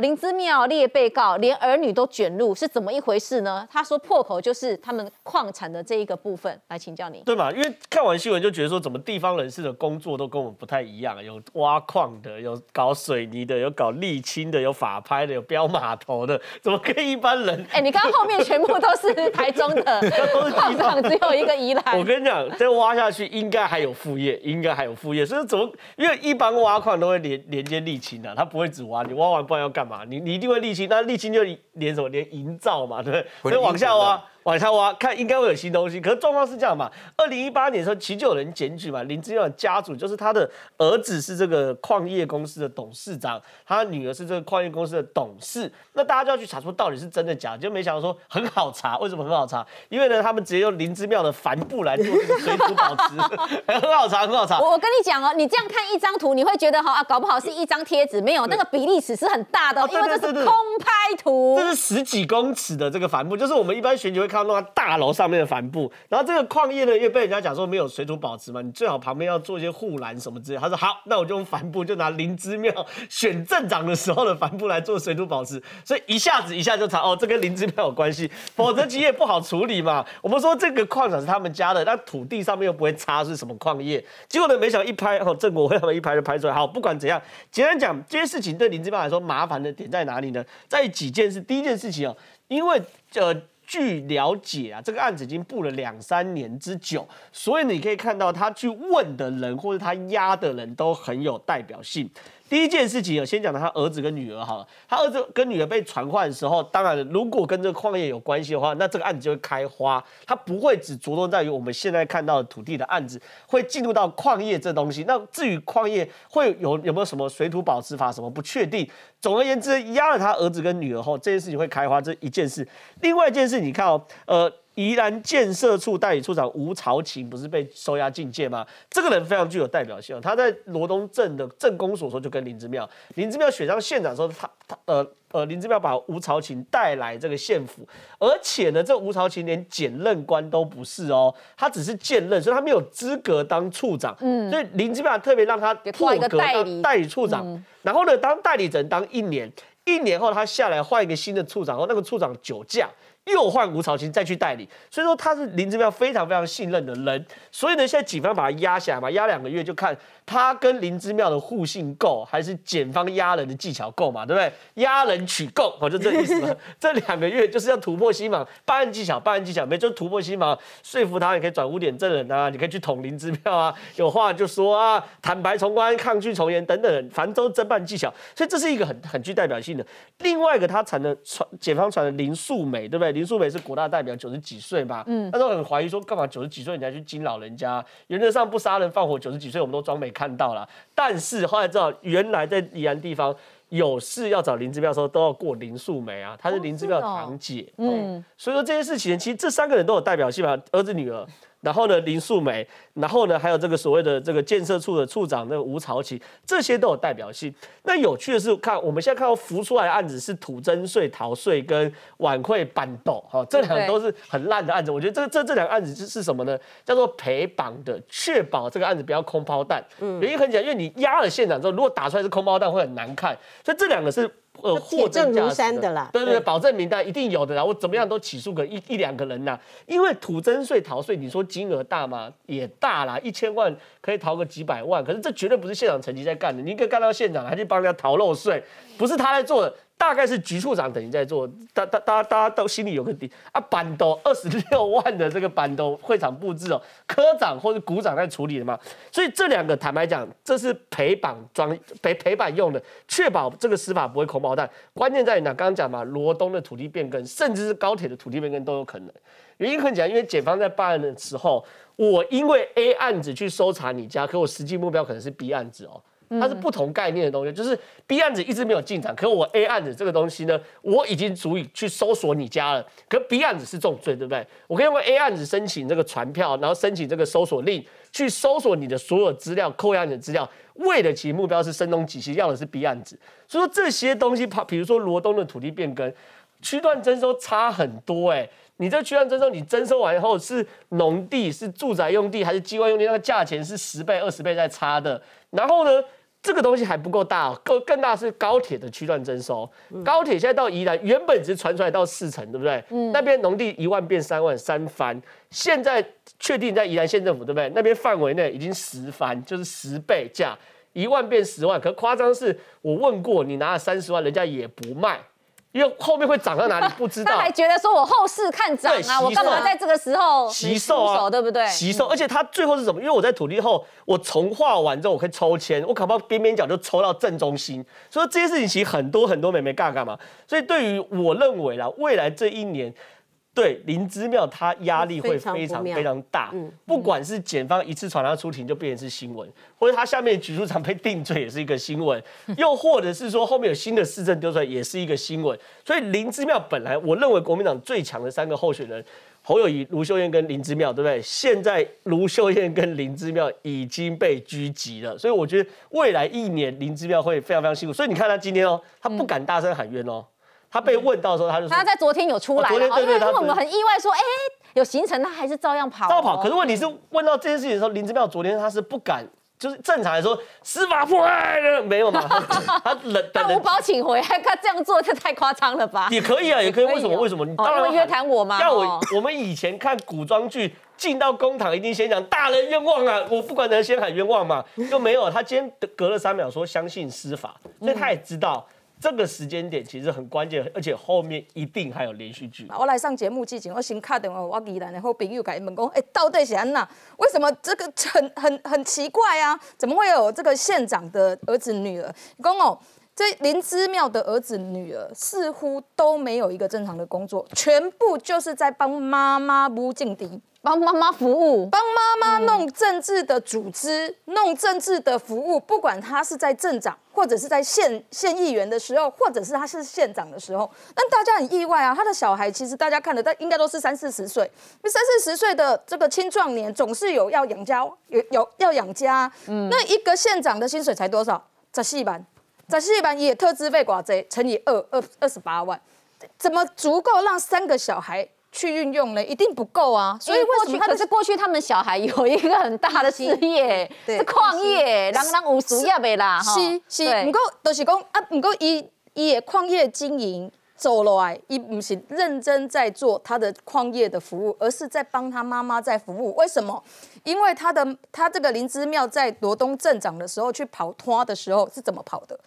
林之庙列被告，连儿女都卷入，是怎么一回事呢？他说破口就是他们矿产的这一个部分，来请教你，对嘛？因为看完新闻就觉得说，怎么地方人士的工作都跟我们不太一样，有挖矿的，有搞水泥的，有搞沥青的，有法拍的，有标码头的，怎么跟一般人？哎，你看后面全部都是台中的 矿场，只有一个宜兰。我跟你讲，再挖下去应该还有副业，应该还有副业。所以怎么？因为一般挖矿都会连连接沥青的，他不会只挖。你挖完不然要干？嘛？嘛，你你一定会沥青，那沥青就连什么连营造嘛，对不对？会往下挖，上我挖看，应该会有新东西。可是状况是这样嘛？二零一八年的时候，其实就有人检举嘛，林志妙的家族，就是他的儿子是这个矿业公司的董事长，他女儿是这个矿业公司的董事。那大家就要去查出到底是真的假。就没想到说很好查，为什么很好查？因为呢，他们直接用林之妙的帆布来做水土保持，很好查，很好查。我我跟你讲哦，你这样看一张图，你会觉得哈啊，搞不好是一张贴纸，没有那个比例尺是很大的，因为这是空拍图，这是十几公尺的这个帆布，就是我们一般选举。看到那大楼上面的帆布，然后这个矿业呢，因为被人家讲说没有水土保持嘛，你最好旁边要做一些护栏什么之类。他说好，那我就用帆布，就拿灵芝庙选镇长的时候的帆布来做水土保持。所以一下子一下就查哦，这跟灵芝庙有关系，否则企业不好处理嘛。我们说这个矿场是他们家的，那土地上面又不会插是什么矿业。结果呢，没想到一拍哦，郑国辉他们一拍就拍出来。好，不管怎样，简单讲，这事情对林芝庙来说麻烦的点在哪里呢？在几件事。第一件事情啊，因为呃。据了解啊，这个案子已经布了两三年之久，所以你可以看到他去问的人，或者他压的人都很有代表性。第一件事情啊，先讲到他儿子跟女儿好了。他儿子跟女儿被传唤的时候，当然如果跟这个矿业有关系的话，那这个案子就会开花。他不会只着重在于我们现在看到的土地的案子，会进入到矿业这东西。那至于矿业会有有没有什么水土保持法什么不确定，总而言之，压了他儿子跟女儿后，这件事情会开花这一件事。另外一件事，你看哦，呃。宜兰建设处代理处长吴朝琴不是被收押禁戒吗？这个人非常具有代表性。他在罗东镇的镇公所候就跟林志妙、林志妙选上县长候，他他呃呃，林志妙把吴朝琴带来这个县府，而且呢，这吴朝琴连检任官都不是哦，他只是兼任，所以他没有资格当处长。嗯，所以林志妙特别让他破格理代理处长，然后呢，当代理只能当一年，一年后他下来换一个新的处长，然后那个处长酒驾。又换吴朝清再去代理，所以说他是林之妙非常非常信任的人，所以呢，现在警方把他压下来嘛，压两个月就看他跟林之妙的互信够，还是检方压人的技巧够嘛，对不对？压人取供，我就这意思。这两个月就是要突破心盲，办案技巧，办案技巧，没就突破心盲，说服他你可以转污点证人啊，你可以去捅林之妙啊，有话就说啊，坦白从宽，抗拒从严等等，反正都侦办技巧。所以这是一个很很具代表性的。另外一个他传的传，检方传的林素美，对不对？林素梅是国大代表，九十几岁吧，嗯，那都很怀疑说，干嘛九十几岁人家去惊老人家？原则上不杀人放火，九十几岁我们都装没看到了。但是后来知道，原来在宜兰地方有事要找林的彪，说都要过林素梅啊，她是林志妙堂姐，嗯，所以说这些事情，其实这三个人都有代表性吧，儿子女儿。然后呢，林素梅，然后呢，还有这个所谓的这个建设处的处长那个吴朝启，这些都有代表性。那有趣的是，看我们现在看到浮出来的案子是土增税逃税跟晚会板赌，哈，这两个都是很烂的案子。我觉得这这这两个案子是是什么呢？叫做陪绑的，确保这个案子不要空炮弹。嗯，原因很简单，因为你压了现场之后，如果打出来是空炮弹会很难看，所以这两个是。呃，获真如山的啦，对对对，保证名单一定有的啦，我怎么样都起诉个一一两个人呐。因为土征税逃税，你说金额大吗？也大啦，一千万可以逃个几百万，可是这绝对不是县长层级在干的，你应该干到县长，还去帮人家逃漏税，不是他在做的。大概是局处长等于在做，大大大家大家都心里有个底啊。板凳二十六万的这个板凳会场布置哦，科长或者股长在处理的嘛。所以这两个坦白讲，这是陪绑装 陪陪绑用的，确保这个司法不会空包弹。关键在哪？刚刚讲嘛，罗东的土地变更，甚至是高铁的土地变更都有可能。原因很简单，因为检方在办案的时候，我因为 A 案子去搜查你家，可我实际目标可能是 B 案子哦。它是不同概念的东西，就是 B 案子一直没有进展，可我 A 案子这个东西呢，我已经足以去搜索你家了。可 B 案子是重罪，对不对？我可以用 A 案子申请这个传票，然后申请这个搜索令，去搜索你的所有资料，扣押你的资料，为的其目标是声东击西，要的是 B 案子。所以说这些东西，怕比如说罗东的土地变更、区段征收差很多，哎，你这区段征收，你征收完以后是农地、是住宅用地还是机关用地，那个价钱是十倍、二十倍在差的，然后呢？这个东西还不够大，更更大是高铁的区段征收。高铁现在到宜兰，原本只传出来到四成，对不对？那边农地一万变三万，三番。现在确定在宜兰县政府，对不对？那边范围内已经十番，就是十倍价，一万变十万。可夸张是我问过，你拿了三十万，人家也不卖。因为后面会涨到哪里 不知道，他还觉得说我后市看涨啊，我干嘛在这个时候吸手啊，对不对？吸手，而且他最后是什么？因为我在土地后，我重化完之后，我可以抽签，我搞不好边边角就抽到正中心，所以这些事情其实很多很多妹妹尬尬嘛。所以对于我认为啦，未来这一年。对林之妙，他压力会非常非常大，不管是检方一次传他出庭就变成是新闻，或者他下面举出证被定罪也是一个新闻，又或者是说后面有新的市政丢出来也是一个新闻。所以林之妙本来我认为国民党最强的三个候选人侯友谊、卢秀燕跟林之妙，对不对？现在卢秀燕跟林之妙已经被狙击了，所以我觉得未来一年林之妙会非常非常辛苦。所以你看他今天哦，他不敢大声喊冤哦。他被问到的时候，他就说：“他在昨天有出来，因为我们很意外，说哎有行程，他还是照样跑。照跑。可是问题是，问到这件事情的时候，林志妙昨天他是不敢，就是正常来说，司法破哎，的没有嘛？他冷大五宝请回，他这样做就太夸张了吧？也可以啊，也可以。为什么？为什么？你当然约谈我嘛。要我我们以前看古装剧，进到公堂一定先讲大人冤枉啊，我不管人先喊冤枉嘛，就没有。他今天隔了三秒说相信司法，以他也知道。”这个时间点其实很关键，而且后面一定还有连续剧。我来上节目之前，我先打电话我家人，然后朋友家问讲，哎，到底是安那？为什么这个很很很奇怪啊？怎么会有这个县长的儿子女儿？公公，这林之妙的儿子女儿似乎都没有一个正常的工作，全部就是在帮妈妈募敬滴，帮妈妈服务，帮。妈弄政治的组织，弄政治的服务，不管他是在镇长，或者是在县县议员的时候，或者是他是县长的时候，那大家很意外啊。他的小孩其实大家看的，但应该都是三四十岁。三四十岁的这个青壮年总是有要养家，有有要养家。那一个县长的薪水才多少？在西板，在西板也特支费寡贼乘以二二二十八万，怎么足够让三个小孩？去运用了，一定不够啊！所以为什么？可是过去他们小孩有一个很大的事业，是矿业，人人有事业的啦。是是，不过就是讲啊，不过伊伊的矿业经营走了来，一不是认真在做他的矿业的服务，而是在帮他妈妈在服务。为什么？因为他的他这个灵芝庙在罗东镇长的时候去跑托的时候是怎么跑的？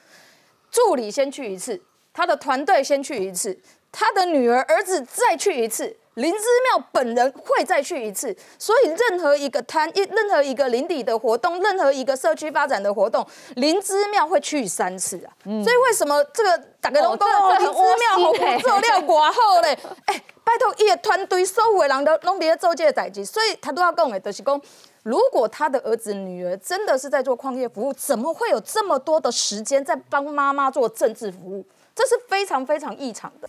助理先去一次，他的团队先去一次。他的女儿、儿子再去一次林芝庙，本人会再去一次，所以任何一个摊、一任何一个邻里的活动、任何一个社区发展的活动，林芝庙会去三次啊。所以为什么这个打个龙宫林芝庙毫无做料寡后嘞？哎，拜托一个团队收尾，让伊弄别做介代志。所以他都要讲的，就是讲，如果他的儿子、女儿真的是在做矿业服务，怎么会有这么多的时间在帮妈妈做政治服务？这是非常非常异常的。